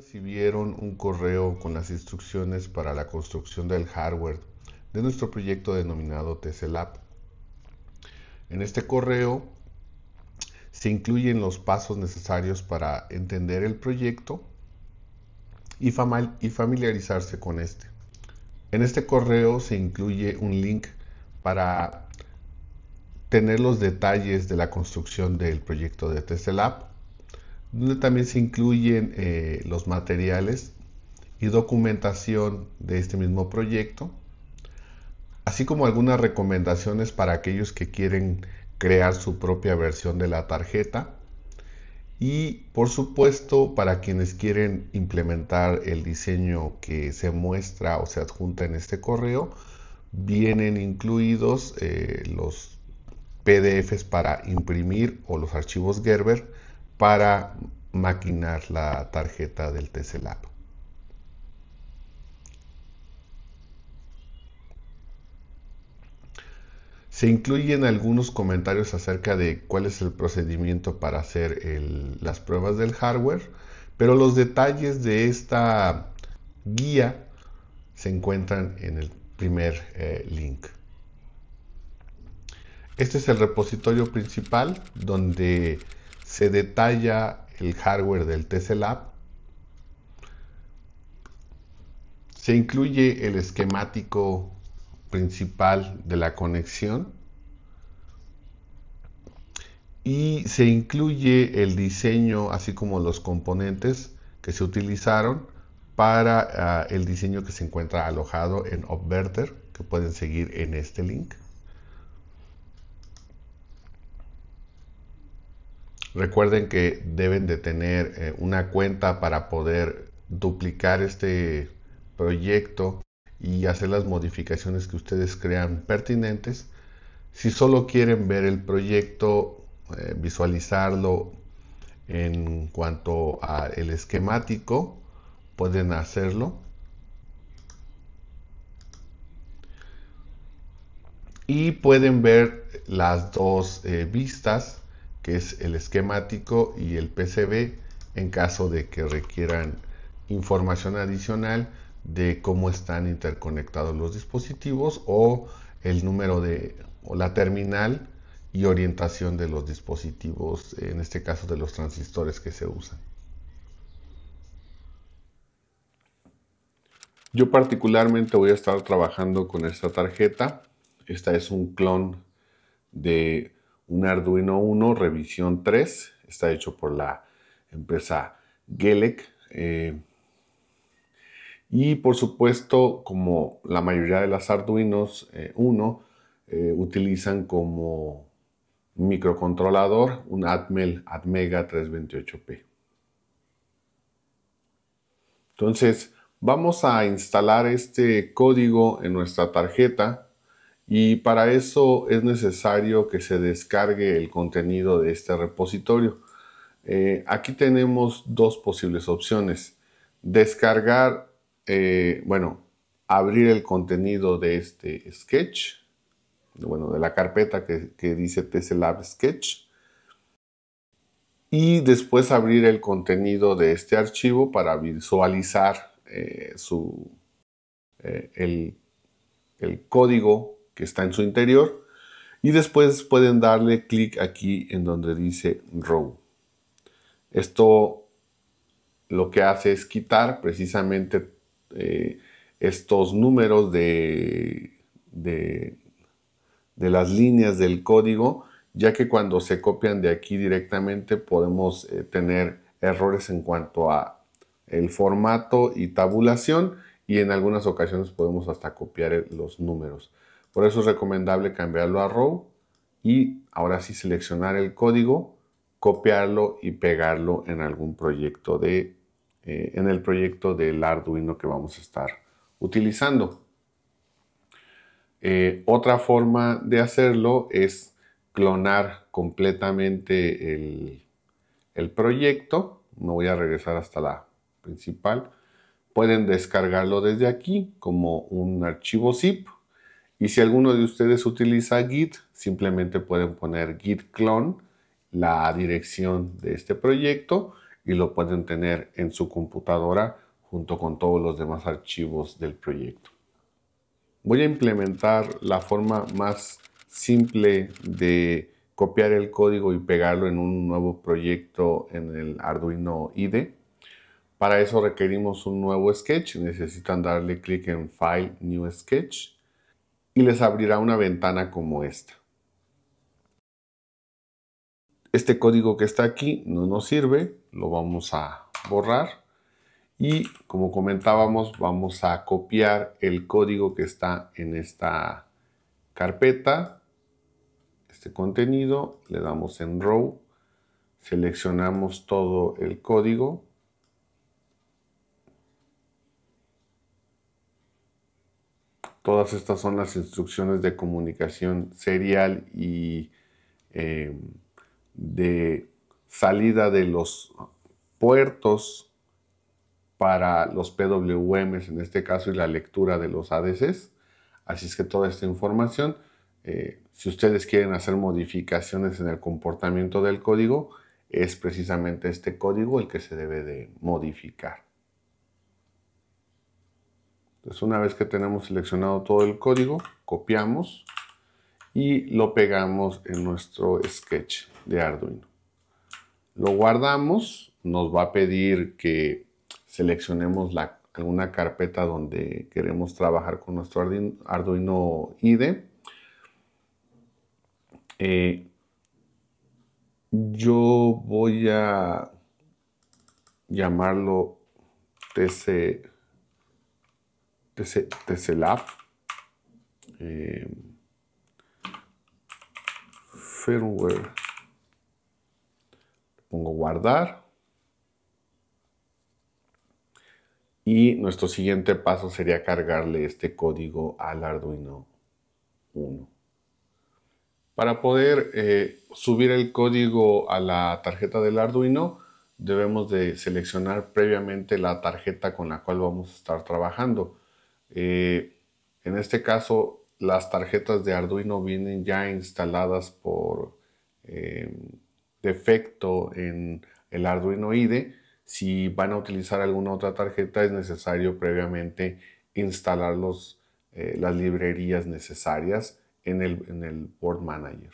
recibieron un correo con las instrucciones para la construcción del hardware de nuestro proyecto denominado TCLAP. En este correo se incluyen los pasos necesarios para entender el proyecto y familiarizarse con este. En este correo se incluye un link para tener los detalles de la construcción del proyecto de TCLAP donde también se incluyen eh, los materiales y documentación de este mismo proyecto, así como algunas recomendaciones para aquellos que quieren crear su propia versión de la tarjeta y por supuesto para quienes quieren implementar el diseño que se muestra o se adjunta en este correo, vienen incluidos eh, los PDFs para imprimir o los archivos Gerber para maquinar la tarjeta del TC Se incluyen algunos comentarios acerca de cuál es el procedimiento para hacer las pruebas del hardware, pero los detalles de esta guía se encuentran en el primer eh, link. Este es el repositorio principal donde se detalla el hardware del TC se incluye el esquemático principal de la conexión y se incluye el diseño así como los componentes que se utilizaron para ah, el diseño que se encuentra alojado en Obverter, que pueden seguir en este link. Recuerden que deben de tener eh, una cuenta para poder duplicar este proyecto y hacer las modificaciones que ustedes crean pertinentes. Si solo quieren ver el proyecto, eh, visualizarlo en cuanto al esquemático, pueden hacerlo. Y pueden ver las dos eh, vistas que es el esquemático y el PCB en caso de que requieran información adicional de cómo están interconectados los dispositivos o el número de o la terminal y orientación de los dispositivos, en este caso de los transistores que se usan. Yo particularmente voy a estar trabajando con esta tarjeta. Esta es un clon de un Arduino 1 revisión 3, está hecho por la empresa Gelec. Eh, y por supuesto, como la mayoría de las Arduinos 1, eh, eh, utilizan como microcontrolador un Atmel Atmega 328P. Entonces, vamos a instalar este código en nuestra tarjeta y para eso es necesario que se descargue el contenido de este repositorio. Eh, aquí tenemos dos posibles opciones. Descargar, eh, bueno, abrir el contenido de este sketch, bueno, de la carpeta que, dice TSLAB Sketch, y después abrir el contenido de este archivo para visualizar eh, su, el, el código que está en su interior y después pueden darle clic aquí en donde dice row. Esto lo que hace es quitar precisamente eh, estos números de, de, las líneas del código, ya que cuando se copian de aquí directamente podemos eh, tener errores en cuanto a el formato y tabulación y en algunas ocasiones podemos hasta copiar eh, los números. Por eso es recomendable cambiarlo a row y ahora sí seleccionar el código, copiarlo y pegarlo en algún proyecto de, eh, en el proyecto del Arduino que vamos a estar utilizando. Eh, otra forma de hacerlo es clonar completamente el, el proyecto. Me voy a regresar hasta la principal. Pueden descargarlo desde aquí como un archivo zip y si alguno de ustedes utiliza Git, simplemente pueden poner git clone, la dirección de este proyecto, y lo pueden tener en su computadora junto con todos los demás archivos del proyecto. Voy a implementar la forma más simple de copiar el código y pegarlo en un nuevo proyecto en el Arduino IDE. Para eso requerimos un nuevo sketch. Necesitan darle clic en File, New Sketch y les abrirá una ventana como esta. Este código que está aquí no nos sirve, lo vamos a borrar y como comentábamos vamos a copiar el código que está en esta carpeta, este contenido, le damos en row, seleccionamos todo el código Todas estas son las instrucciones de comunicación serial y eh, de salida de los puertos para los PWMs en este caso y la lectura de los ADCs. Así es que toda esta información, eh, si ustedes quieren hacer modificaciones en el comportamiento del código, es precisamente este código el que se debe de modificar. Entonces una vez que tenemos seleccionado todo el código, copiamos y lo pegamos en nuestro sketch de Arduino. Lo guardamos, nos va a pedir que seleccionemos la, alguna carpeta donde queremos trabajar con nuestro Arduino IDE. Eh, yo voy a llamarlo TC desde eh, firmware, pongo guardar. Y nuestro siguiente paso sería cargarle este código al Arduino 1. Para poder eh, subir el código a la tarjeta del Arduino, debemos de seleccionar previamente la tarjeta con la cual vamos a estar trabajando. Eh, en este caso, las tarjetas de Arduino vienen ya instaladas por em, defecto en el Arduino IDE. Si van a utilizar alguna otra tarjeta, es necesario previamente instalar eh, las librerías necesarias en el, en el Board Manager.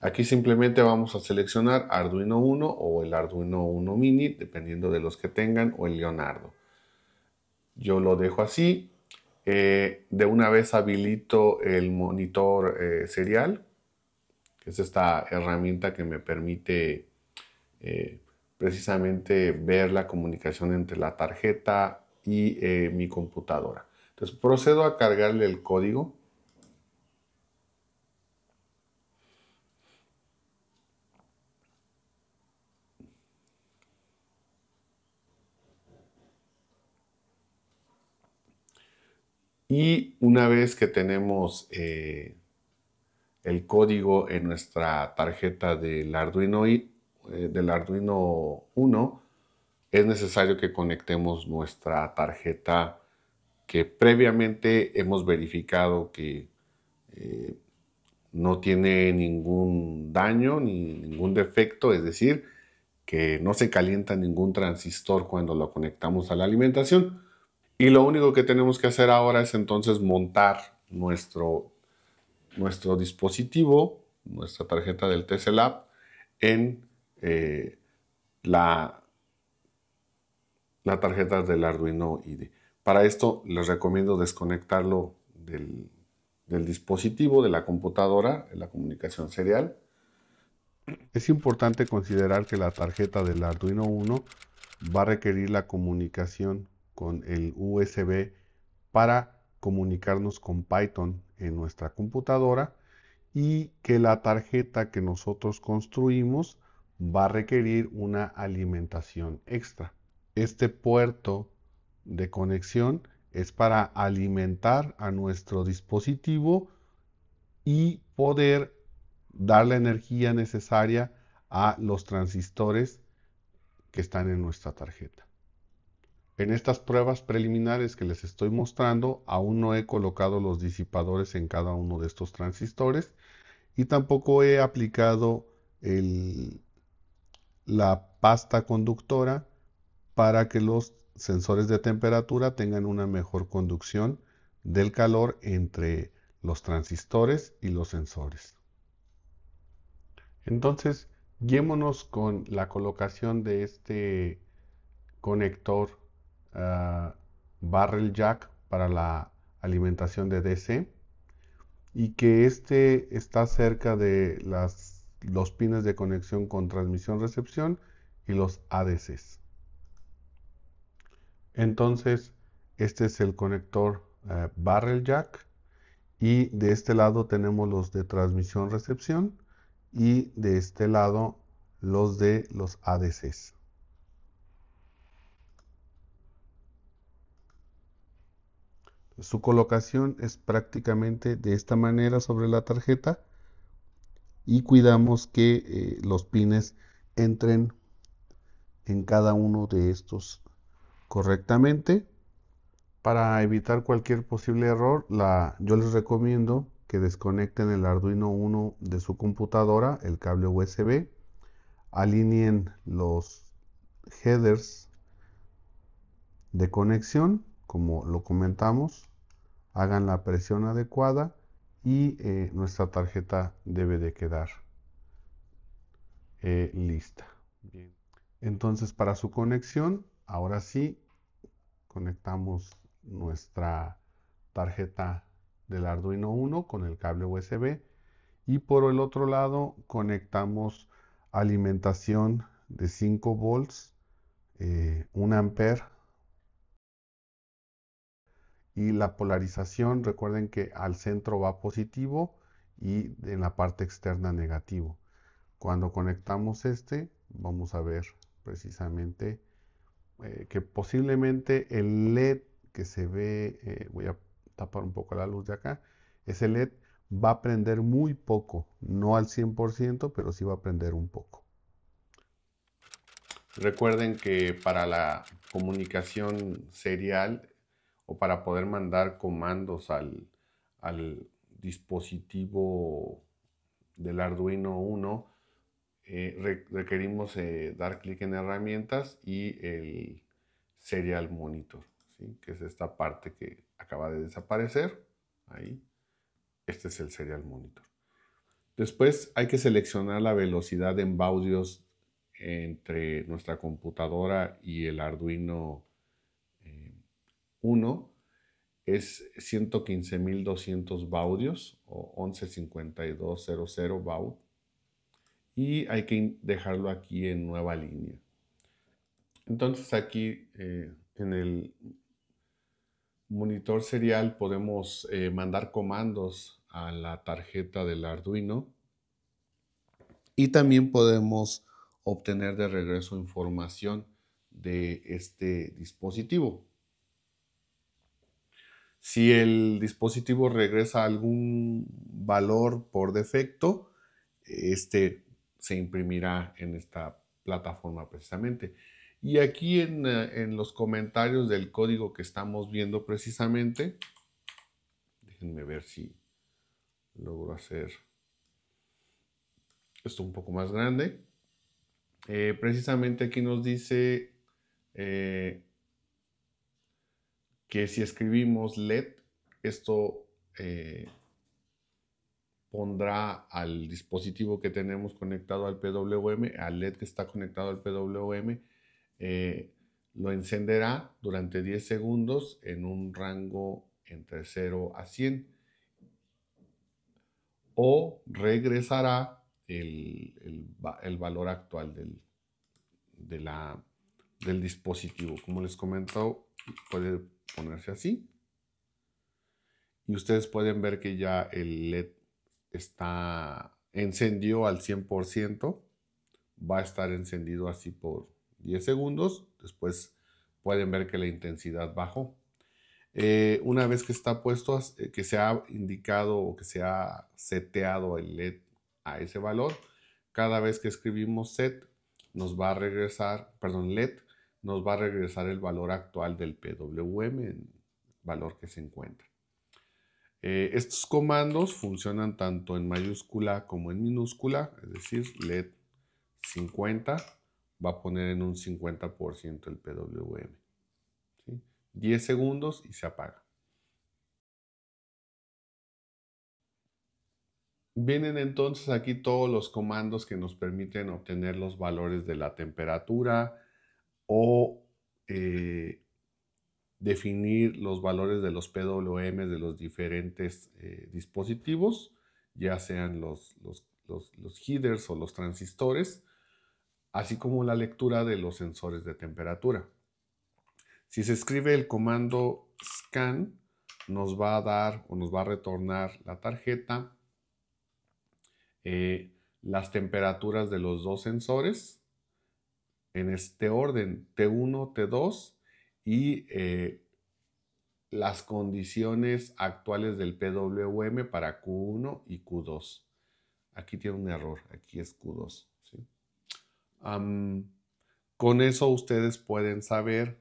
Aquí simplemente vamos a seleccionar Arduino 1 o el Arduino 1 Mini, dependiendo de los que tengan, o el Leonardo. Yo lo dejo así, eh, de una vez habilito el monitor eh, serial, que es esta herramienta que me permite eh, precisamente ver la comunicación entre la tarjeta y mi computadora. Entonces procedo a cargarle el código. Y una vez que tenemos eh, el código en nuestra tarjeta del Arduino, eh, del 1, es necesario que conectemos nuestra tarjeta que previamente hemos verificado que eh, no tiene ningún daño ni ningún defecto, es decir, que no se calienta ningún transistor cuando lo conectamos a la alimentación. Y lo único que tenemos que hacer ahora es entonces montar nuestro, nuestro dispositivo, nuestra tarjeta del Tesla en eh, la, la tarjeta del Arduino IDE. Para esto les recomiendo desconectarlo del, dispositivo, de la computadora, en la comunicación serial. Es importante considerar que la tarjeta del Arduino 1 va a requerir la comunicación con el USB para comunicarnos con Python en nuestra computadora y que la tarjeta que nosotros construimos va a requerir una alimentación extra. Este puerto de conexión es para alimentar a nuestro dispositivo y poder dar la energía necesaria a los transistores que están en nuestra tarjeta. En estas pruebas preliminares que les estoy mostrando, aún no he colocado los disipadores en cada uno de estos transistores y tampoco he aplicado la pasta conductora para que los sensores de temperatura tengan una mejor conducción del calor entre los transistores y los sensores. Entonces, guiémonos con la colocación de este conector Ah, barrel jack para la alimentación de DC y que este está cerca de los pines de conexión con transmisión-recepción y los ADCs. Entonces, este es el conector eh, barrel jack y de este lado tenemos los de transmisión-recepción y de este lado los de los ADCs. Su colocación es prácticamente de esta manera sobre la tarjeta y cuidamos que eh, los pines entren en cada uno de estos correctamente. Para evitar cualquier posible error, yo les recomiendo que desconecten el Arduino 1 de su computadora, el cable USB, alineen los headers de conexión como lo comentamos, hagan la presión adecuada y eh, nuestra tarjeta debe de quedar eh, lista. Bien. Entonces para su conexión, ahora sí, conectamos nuestra tarjeta del Arduino 1 con el cable USB y por el otro lado conectamos alimentación de 5 volts, 1 eh, ampere y la polarización, recuerden que al centro va positivo y en la parte externa negativo. Cuando conectamos este, vamos a ver precisamente eh, que posiblemente el LED que se ve, eh, voy a tapar un poco la luz de acá, ese LED va a prender muy poco, no al 100%, pero sí va a prender un poco. Recuerden que para la comunicación serial o para poder mandar comandos al, dispositivo del Arduino 1, eh, requerimos eh, dar clic en herramientas y el serial monitor, que es esta parte que acaba de desaparecer. Ahí, este es el serial monitor. Después hay que seleccionar la velocidad en baudios entre nuestra computadora y el Arduino 1 es 115.200 baudios o 115200 baud. Y hay que dejarlo aquí en nueva línea. Entonces aquí eh, en el monitor serial podemos eh, mandar comandos a la tarjeta del Arduino y también podemos obtener de regreso información de este dispositivo. Si el dispositivo regresa algún valor por defecto, este se imprimirá en esta plataforma precisamente. Y aquí eh, en, los comentarios del código que estamos viendo precisamente, déjenme ver si logro hacer esto un poco más grande. Eh, precisamente aquí nos dice eh, que si escribimos LED, esto eh, pondrá al dispositivo que tenemos conectado al PWM, al LED que está conectado al PWM, eh, lo encenderá durante 10 segundos en un rango entre 0 a 100 o regresará el, valor actual del, de la, del dispositivo. Como les comentó, puede ponerse así. Y ustedes pueden ver que ya el LED está encendió al 100%. Va a estar encendido así por 10 segundos. Después pueden ver que la intensidad bajó. Eh, una vez que está puesto, eh, que se ha indicado o que se ha seteado el LED a ese valor, cada vez que escribimos set, nos va a regresar, perdón, LED, nos va a regresar el valor actual del PWM, valor que se encuentra. Eh, estos comandos funcionan tanto en mayúscula como en minúscula, es decir, LED 50 va a poner en un 50% el PWM. 10 segundos y se apaga. Vienen entonces aquí todos los comandos que nos permiten obtener los valores de la temperatura, o eh, definir los valores de los PWM de los diferentes eh, dispositivos, ya sean los, los, headers o los transistores, así como la lectura de los sensores de temperatura. Si se escribe el comando scan, nos va a dar o nos va a retornar la tarjeta, eh, las temperaturas de los dos sensores en este orden, T1, T2 y eh, las condiciones actuales del PWM para Q1 y Q2. Aquí tiene un error, aquí es Q2. con eso ustedes pueden saber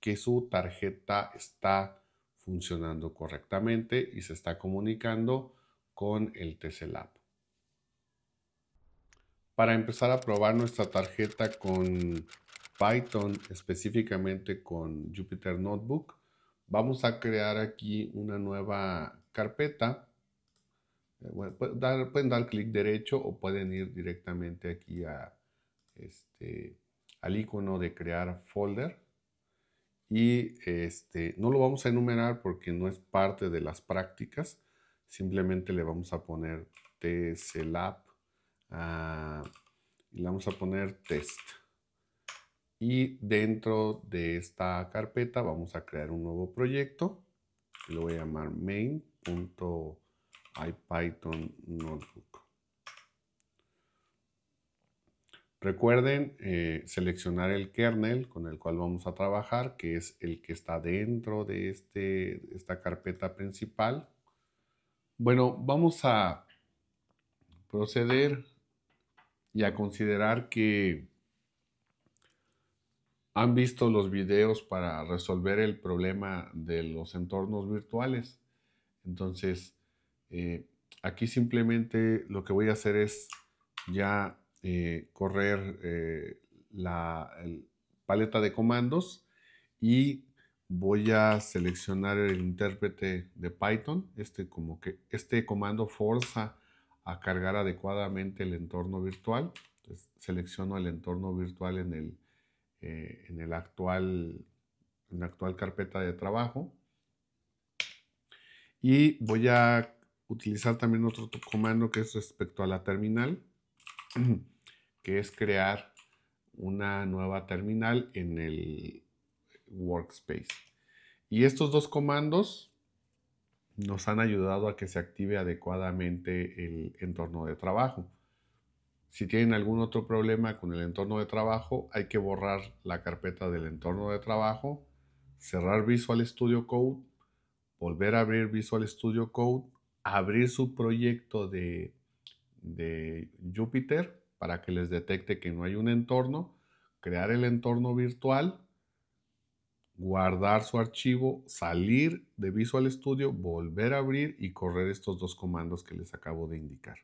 que su tarjeta está funcionando correctamente y se está comunicando con el TCLAP para empezar a probar nuestra tarjeta con Python, específicamente con Jupyter Notebook, vamos a crear aquí una nueva carpeta. Eh, pueden dar, clic derecho o pueden ir directamente aquí este, al icono de crear folder. Y este, no lo vamos a enumerar porque no es parte de las prácticas. Simplemente le vamos a poner TSLAP Ah, y le vamos a poner test. Y dentro de esta carpeta vamos a crear un nuevo proyecto. lo voy a llamar main.ipython notebook. Recuerden eh, seleccionar el kernel con el cual vamos a trabajar, que es el que está dentro de este, esta carpeta principal. Bueno, vamos a proceder y a considerar que han visto los videos para resolver el problema de los entornos virtuales. Entonces, eh, aquí simplemente lo que voy a hacer es ya eh, correr eh, la paleta de comandos y voy a seleccionar el intérprete de Python. Este, como que, este comando forza a cargar adecuadamente el entorno virtual. selecciono el entorno virtual en el, eh, en el actual en la actual carpeta de trabajo y voy a utilizar también otro comando que es respecto a la terminal que es crear una nueva terminal en el workspace y estos dos comandos nos han ayudado a que se active adecuadamente el entorno de trabajo. Si tienen algún otro problema con el entorno de trabajo, hay que borrar la carpeta del entorno de trabajo, cerrar Visual Studio Code, volver a abrir Visual Studio Code, abrir su proyecto de, de Jupyter para que les detecte que no hay un entorno, crear el entorno virtual guardar su archivo, salir de Visual Studio, volver a abrir y correr estos dos comandos que les acabo de indicar.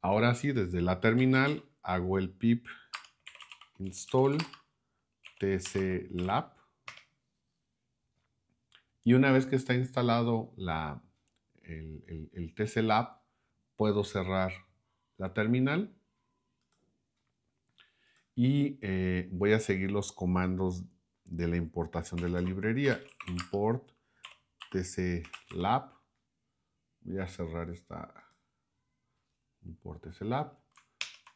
Ahora sí, desde la terminal hago el pip install tclab y una vez que está instalado el, el tclab puedo cerrar la terminal y eh, voy a seguir los comandos de la importación de la librería. Import tclab. Voy a cerrar esta. Import tclab.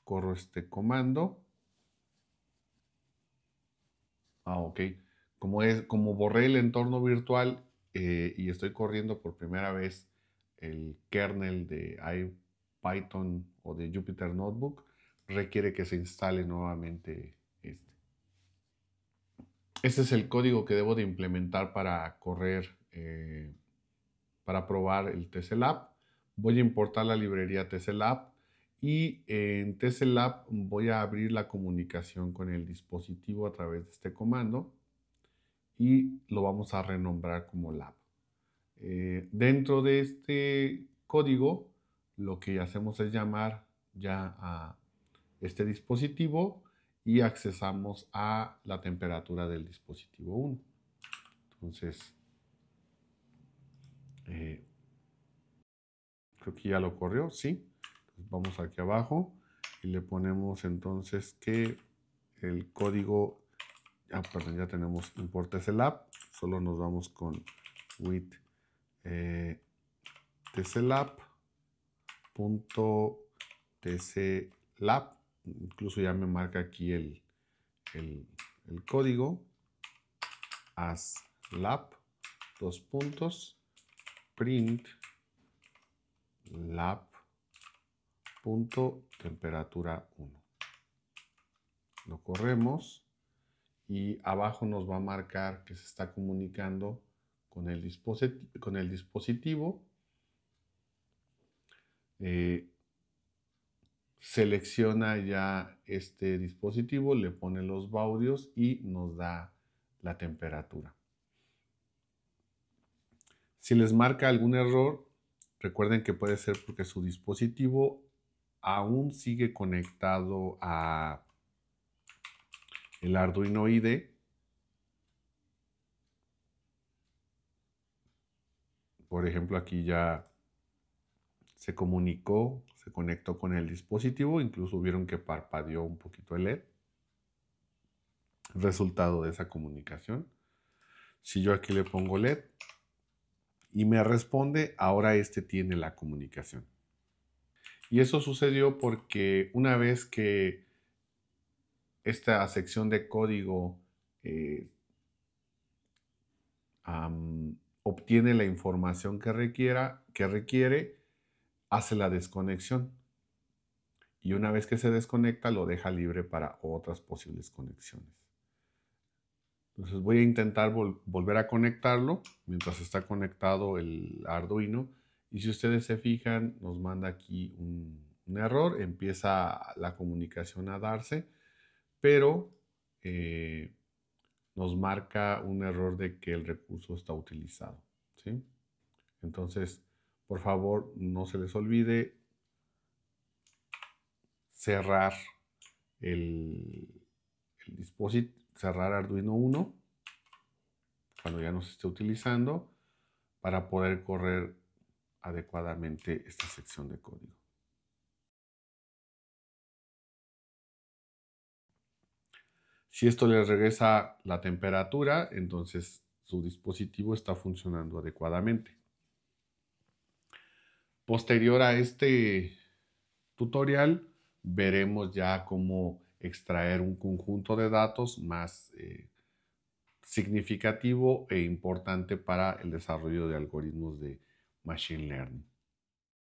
Corro este comando. Ah, ok. Como, es, como borré el entorno virtual eh, y estoy corriendo por primera vez el kernel de IPython o de Jupyter Notebook, requiere que se instale nuevamente este. Este es el código que debo de implementar para correr, eh, para probar el TCLab. Voy a importar la librería TCLab y en TCLab voy a abrir la comunicación con el dispositivo a través de este comando y lo vamos a renombrar como lab. Eh, dentro de este código, lo que hacemos es llamar ya a, este dispositivo y accesamos a la temperatura del dispositivo 1. Entonces, eh, creo que ya lo corrió, sí. vamos aquí abajo y le ponemos entonces que el código, ah, ya tenemos import app solo nos vamos con with eh, incluso ya me marca aquí el, el, el código aslab dos puntos print lab punto temperatura 1 lo corremos y abajo nos va a marcar que se está comunicando con el, con el dispositivo eh, selecciona ya este dispositivo, le pone los baudios y nos da la temperatura. Si les marca algún error, recuerden que puede ser porque su dispositivo aún sigue conectado a el Arduino IDE. Por ejemplo, aquí ya se comunicó conectó con el dispositivo, incluso vieron que parpadeó un poquito el LED. Resultado de esa comunicación. Si yo aquí le pongo LED y me responde, ahora este tiene la comunicación. Y eso sucedió porque una vez que esta sección de código eh, obtiene la información que, requiera, que requiere, hace la desconexión y una vez que se desconecta lo deja libre para otras posibles conexiones. Entonces voy a intentar volver a conectarlo mientras está conectado el Arduino y si ustedes se fijan nos manda aquí un, error, empieza la comunicación a darse, pero eh, nos marca un error de que el recurso está utilizado. ¿sí? Entonces, por favor, no se les olvide cerrar el, dispositivo, cerrar Arduino 1 cuando ya no se esté utilizando para poder correr adecuadamente esta sección de código. Si esto le regresa la temperatura, entonces su dispositivo está funcionando adecuadamente. Posterior a este tutorial, veremos ya cómo extraer un conjunto de datos más eh, significativo e importante para el desarrollo de algoritmos de Machine Learning.